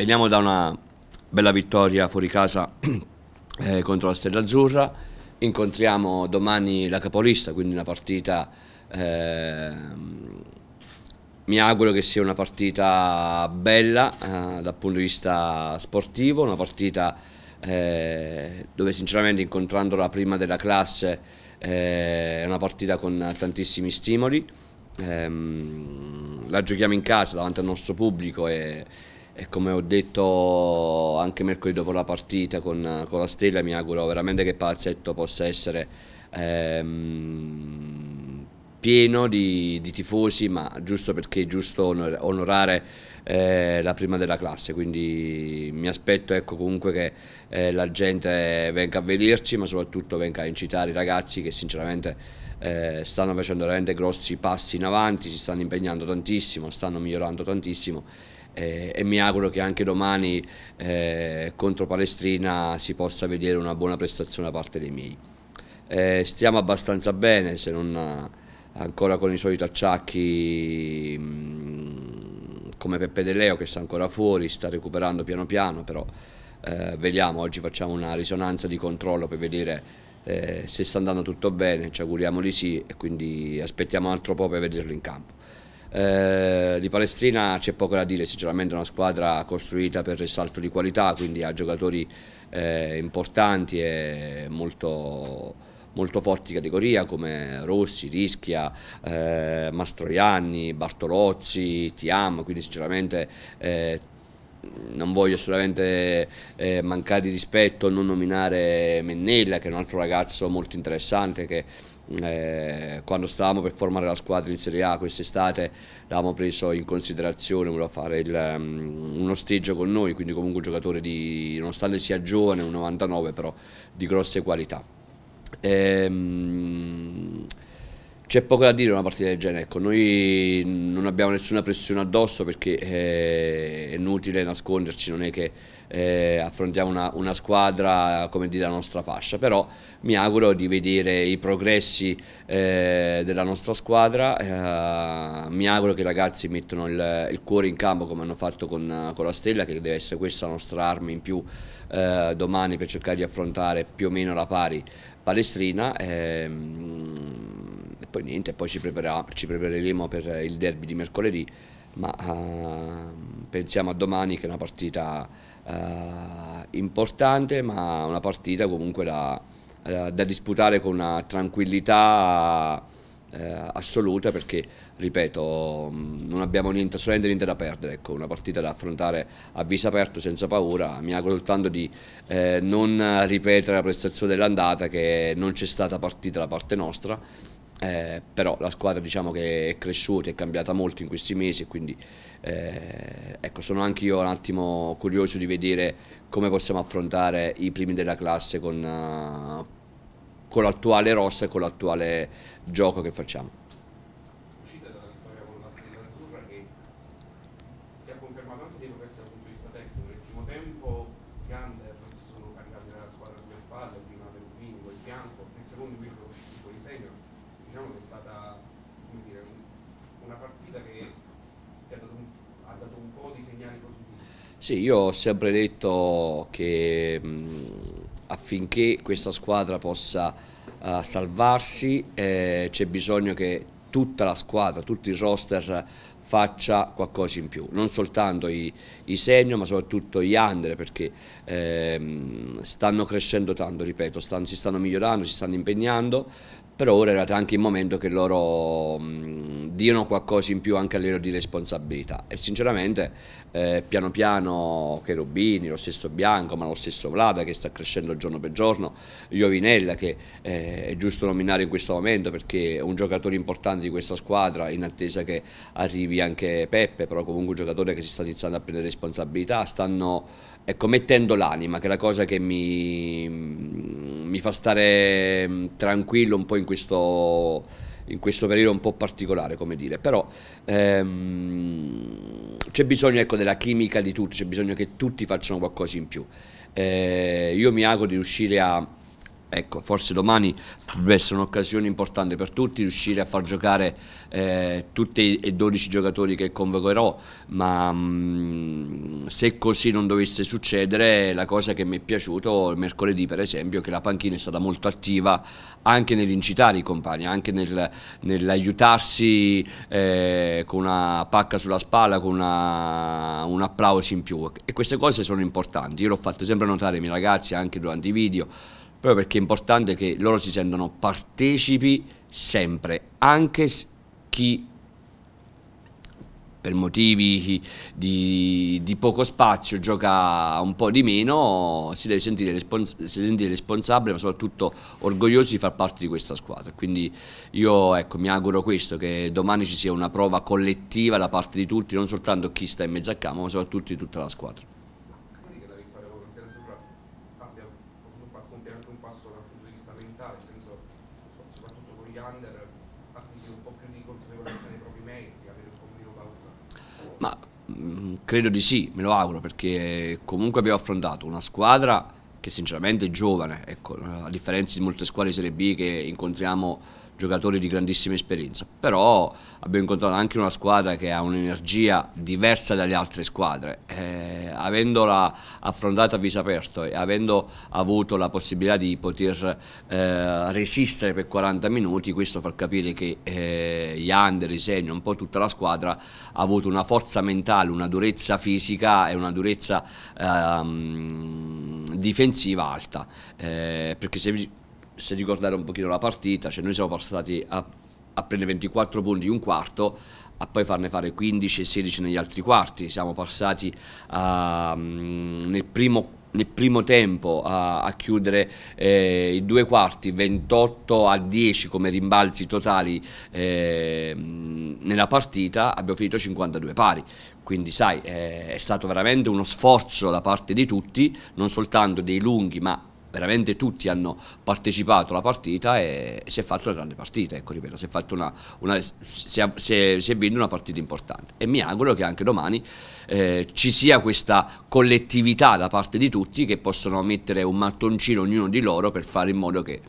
Veniamo da una bella vittoria fuori casa eh, contro la Stella Azzurra, incontriamo domani la capolista, quindi una partita, eh, mi auguro che sia una partita bella eh, dal punto di vista sportivo, una partita eh, dove sinceramente incontrando la prima della classe eh, è una partita con tantissimi stimoli, ehm, la giochiamo in casa davanti al nostro pubblico e e come ho detto anche mercoledì dopo la partita con, con la Stella mi auguro veramente che Palazzetto possa essere ehm, pieno di, di, tifosi ma giusto perché è giusto onorare eh, la prima della classe quindi mi aspetto ecco, comunque che eh, la gente venga a vederci ma soprattutto venga a incitare i ragazzi che sinceramente eh, stanno facendo veramente grossi passi in avanti si stanno impegnando tantissimo stanno migliorando tantissimo eh, e mi auguro che anche domani eh, contro Palestrina si possa vedere una buona prestazione da parte dei miei. Eh, stiamo abbastanza bene, se non eh, ancora con i soliti acciacchi mh, mm, come Peppe De Leo che sta ancora fuori, sta recuperando piano piano, però eh, vediamo, oggi facciamo una risonanza di controllo per vedere eh, se sta andando tutto bene, ci auguriamo di sì e quindi aspettiamo un altro po' per vederlo in campo. Eh, di Palestrina c'è poco da dire, sinceramente è una squadra costruita per il salto di qualità, quindi ha giocatori eh, importanti e molto, molto forti categoria come Rossi, Rischia, eh, Mastroianni, Bartolozzi, Tiam, quindi sinceramente eh, non voglio assolutamente eh, mancare di rispetto, non nominare Mennella che è un altro ragazzo molto interessante che eh, quando stavamo per formare la squadra in Serie A quest'estate l'avevamo preso in considerazione, voleva fare il, um, uno stage con noi, quindi comunque un giocatore di, nonostante sia giovane, un 99 però di grosse qualità. Ehm, c'è poco da dire una partita del genere, ecco, noi non abbiamo nessuna pressione addosso perché eh, è inutile nasconderci, non è che eh, affrontiamo una, una, squadra come dire la nostra fascia, però mi auguro di vedere i progressi eh, della nostra squadra, eh, mi auguro che i ragazzi mettano il, il, cuore in campo come hanno fatto con, con, la Stella, che deve essere questa la nostra arma in più eh, domani per cercare di affrontare più o meno la pari Palestrina. Ehm, poi niente, poi ci, prepara, ci prepareremo per il derby di mercoledì, ma uh, pensiamo a domani che è una partita uh, importante, ma una partita comunque da, uh, da disputare con una tranquillità eh, assoluta perché, ripeto, mm, non abbiamo niente, assolutamente niente da perdere, ecco, una partita da affrontare a viso aperto senza paura, mi auguro soltanto di eh, non ripetere la prestazione dell'andata che non c'è stata partita da parte nostra eh, però la squadra diciamo che è cresciuta, è cambiata molto in questi mesi, quindi eh, ecco, sono anche io un attimo curioso di vedere come possiamo affrontare i primi della classe con, uh, con l'attuale rossa e con l'attuale gioco che facciamo. Sì, io ho sempre detto che mh, affinché questa squadra possa uh, salvarsi eh, c'è bisogno che tutta la squadra, tutti i roster faccia qualcosa in più, non soltanto i, i senior ma soprattutto gli under perché ehm, stanno crescendo tanto, ripeto, stanno, si stanno migliorando, si stanno impegnando, però ora è arrivato anche il momento che loro mh, diano qualcosa in più anche a livello di responsabilità e sinceramente eh, piano piano Cherubini, lo stesso Bianco, ma lo stesso Vlada che sta crescendo giorno per giorno, Giovinella che eh, è giusto nominare in questo momento perché è un giocatore importante di questa squadra in attesa che arrivi anche Peppe, però comunque un giocatore che si sta iniziando a prendere responsabilità, stanno ecco, mettendo l'anima, che è la cosa che mi, mi fa stare mm, tranquillo un po' in questo, in questo, periodo un po' particolare, come dire, però ehm, c'è bisogno ecco, della chimica di tutti, c'è bisogno che tutti facciano qualcosa in più. Eh, io mi auguro di riuscire a Ecco, forse domani potrebbe essere un'occasione importante per tutti riuscire a far giocare eh, tutti e 12 giocatori che convocherò, ma mh, mm, se così non dovesse succedere, la cosa che mi è piaciuto mercoledì per esempio è che la panchina è stata molto attiva anche nell'incitare i compagni, anche nel, nell'aiutarsi eh, con una pacca sulla spalla, con una, un applauso in più e queste cose sono importanti, io l'ho fatto sempre notare ai miei ragazzi anche durante i video proprio perché è importante che loro si sentano partecipi sempre, anche chi per motivi di, di, poco spazio gioca un po' di meno, si deve sentire, respons sentire responsabile, ma soprattutto orgoglioso di far parte di questa squadra. Quindi io ecco, mi auguro questo, che domani ci sia una prova collettiva da parte di tutti, non soltanto chi sta in mezzo a campo, ma soprattutto di tutta la squadra. compiere anche un passo dal punto di vista mentale, nel senso, soprattutto con gli under, acquisire un po' più di consapevolezza dei propri mezzi, avere un po' meno paura? Ma mh, mm, credo di sì, me lo auguro, perché comunque abbiamo affrontato una squadra che sinceramente è giovane, ecco, a differenza di molte squadre di Serie B che incontriamo giocatori di grandissima esperienza, però abbiamo incontrato anche una squadra che ha un'energia diversa dalle altre squadre, eh, avendola affrontata a viso aperto e avendo avuto la possibilità di poter eh, resistere per 40 minuti, questo fa capire che eh, Yander, Isegno, un po' tutta la squadra ha avuto una forza mentale, una durezza fisica e una durezza ehm, difensiva alta, eh, perché se se ricordare un pochino la partita, cioè noi siamo passati a, a prendere 24 punti in un quarto, a poi farne fare 15 e 16 negli altri quarti, siamo passati a, mm, nel primo nel primo tempo a, a chiudere eh, i due quarti 28 a 10 come rimbalzi totali eh, mm, nella partita abbiamo finito 52 pari quindi sai eh, è stato veramente uno sforzo da parte di tutti non soltanto dei lunghi ma veramente tutti hanno partecipato alla partita e si è fatta una grande partita, ecco ripeto, si è, fatta una, una, si è, si è, si è vinta una partita importante e mi auguro che anche domani eh, ci sia questa collettività da parte di tutti che possono mettere un mattoncino ognuno di loro per fare in modo che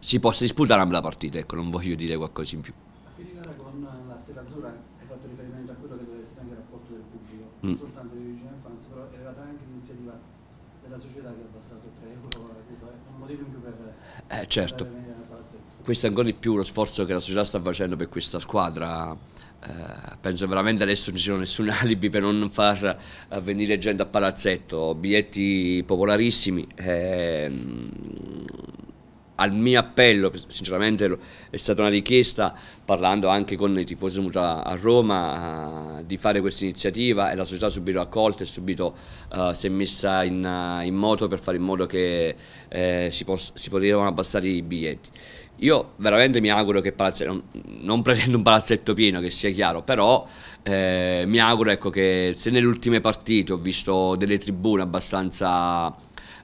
si possa disputare una bella partita, ecco non voglio dire qualcosa in più. A fine con eh, la Stella Azzurra hai fatto riferimento a quello che deve essere anche il rapporto del pubblico, mm. non soltanto di origine fans, però è arrivata anche l'iniziativa della società che ha bastato 3 euro eh, un motivo in più per... Eh certo, questo è ancora di più lo sforzo che la società sta facendo per questa squadra. Eh, penso veramente adesso non ci sia nessun alibi per non far eh, venire gente a palazzetto, biglietti popolarissimi. Eh, al mio appello, sinceramente è stata una richiesta, parlando anche con i tifosi venuti a Roma, eh, di fare questa iniziativa e la società subito accolta e subito uh, si è messa in, uh, in, moto per fare in modo che eh, si, si potessero abbassare i biglietti. Io veramente mi auguro che palazzo, non, non, pretendo un palazzetto pieno, che sia chiaro, però eh, mi auguro ecco, che se nelle ultime partite ho visto delle tribune abbastanza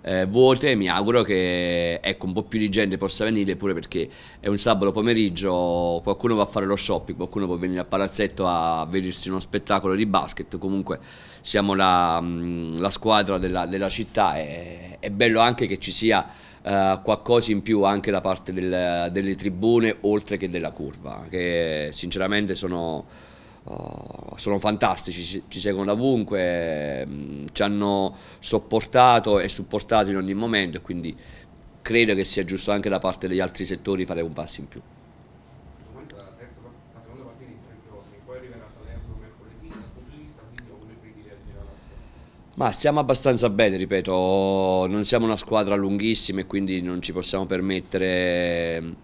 eh, vuote, mi auguro che ecco, un po' più di gente possa venire pure perché è un sabato pomeriggio, qualcuno va a fare lo shopping, qualcuno può venire a Palazzetto a vedersi uno spettacolo di basket, comunque siamo la, mm, la squadra della, della città e è bello anche che ci sia Uh, qualcosa in più anche da parte del, delle tribune oltre che della curva che sinceramente sono Oh, sono fantastici, ci, ci seguono ovunque, mm, ci hanno sopportato e supportato in ogni momento e quindi credo che sia giusto anche da parte degli altri settori fare un passo in più. Ma stiamo abbastanza bene, ripeto, non siamo una squadra lunghissima e quindi non ci possiamo permettere,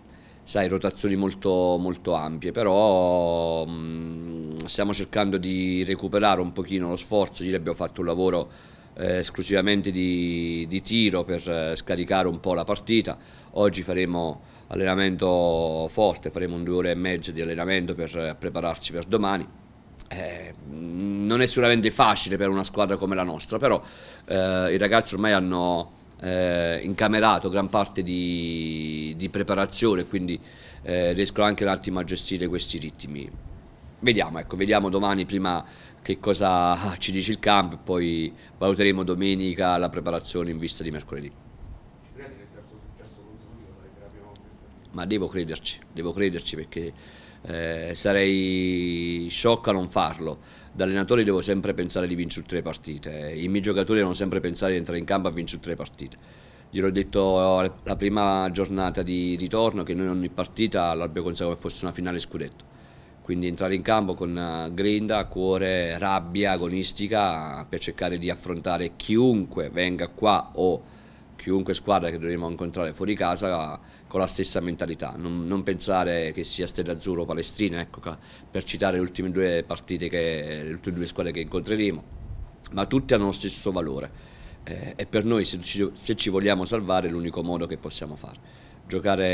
sai, rotazioni molto, molto ampie, però mh, mm, stiamo cercando di recuperare un pochino lo sforzo, ieri abbiamo fatto un lavoro eh, esclusivamente di, di, tiro per eh, scaricare un po' la partita, oggi faremo allenamento forte, faremo un due ore e mezza di allenamento per eh, prepararci per domani. Eh, non è sicuramente facile per una squadra come la nostra, però eh, i ragazzi ormai hanno eh, incamerato gran parte di, di preparazione, quindi eh, riescono anche un attimo a gestire questi ritmi vediamo, ecco, vediamo domani prima che cosa ah, ci dice il campo poi valuteremo domenica la preparazione in vista di mercoledì. Ci credi che il terzo successo consecutivo sarebbe la prima volta? Ma devo crederci, devo crederci perché eh, sarei sciocco a non farlo. Da allenatore devo sempre pensare di vincere tre partite, eh. i miei giocatori devono sempre pensare di entrare in campo a vincere tre partite gliel'ho detto la prima giornata di ritorno che noi ogni partita l'abbiamo consacrato che fosse una finale scudetto quindi entrare in campo con eh, grinda, cuore, rabbia agonistica per cercare di affrontare chiunque venga qua o chiunque squadra che dovremo incontrare fuori casa eh, con la stessa mentalità, non, non pensare che sia Stella Azzurro o Palestrina, ecco, per citare le ultime due partite, che, le ultime due squadre che incontreremo, ma tutte hanno lo stesso valore eh, e per noi se ci, se ci vogliamo salvare è l'unico modo che possiamo fare giocare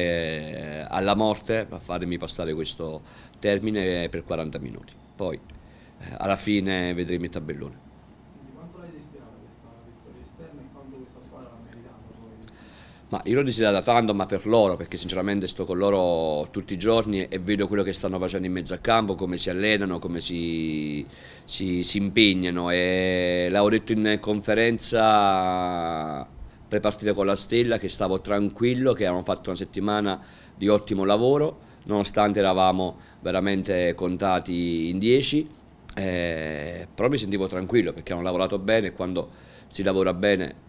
eh, alla morte, a farmi passare questo termine per 40 minuti. Poi eh, alla fine vedremo il tabellone. quanto l'hai desiderata questa vittoria e quanto questa squadra l'ha meritata? Ma io l'ho desiderata tanto, ma per loro, perché sinceramente sto con loro tutti i giorni e vedo quello che stanno facendo in mezzo a campo, come si allenano, come si, si, si impegnano. E l'avevo detto in conferenza partite con la Stella che stavo tranquillo, che avevano fatto una settimana di ottimo lavoro, nonostante eravamo veramente contati in 10, eh, però mi sentivo tranquillo perché hanno lavorato bene e quando si lavora bene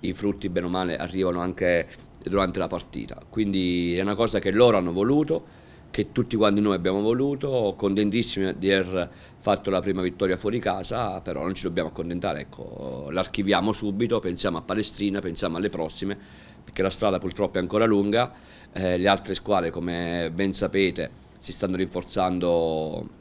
i frutti bene o male arrivano anche durante la partita, quindi è una cosa che loro hanno voluto che tutti quanti noi abbiamo voluto, contentissimi di aver fatto la prima vittoria fuori casa, però non ci dobbiamo accontentare, ecco, l'archiviamo subito, pensiamo a Palestrina, pensiamo alle prossime, perché la strada purtroppo è ancora lunga, eh, le altre squadre come ben sapete si stanno rinforzando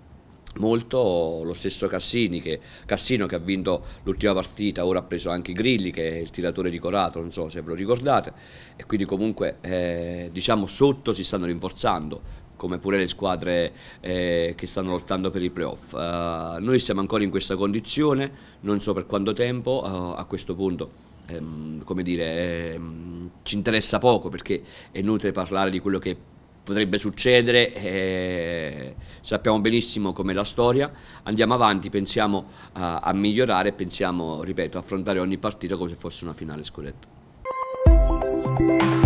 molto lo stesso Cassini che, Cassino che ha vinto l'ultima partita ora ha preso anche Grilli che è il tiratore di Corato non so se ve lo ricordate e quindi comunque eh, diciamo sotto si stanno rinforzando come pure le squadre eh, che stanno lottando per i playoff. Uh, noi siamo ancora in questa condizione, non so per quanto tempo, uh, a questo punto ehm, come dire, ehm, ci interessa poco perché è inutile parlare di quello che potrebbe succedere, eh, sappiamo benissimo com'è la storia, andiamo avanti, pensiamo a, eh, a migliorare, pensiamo, ripeto, a affrontare ogni partita come se fosse una finale scudetto.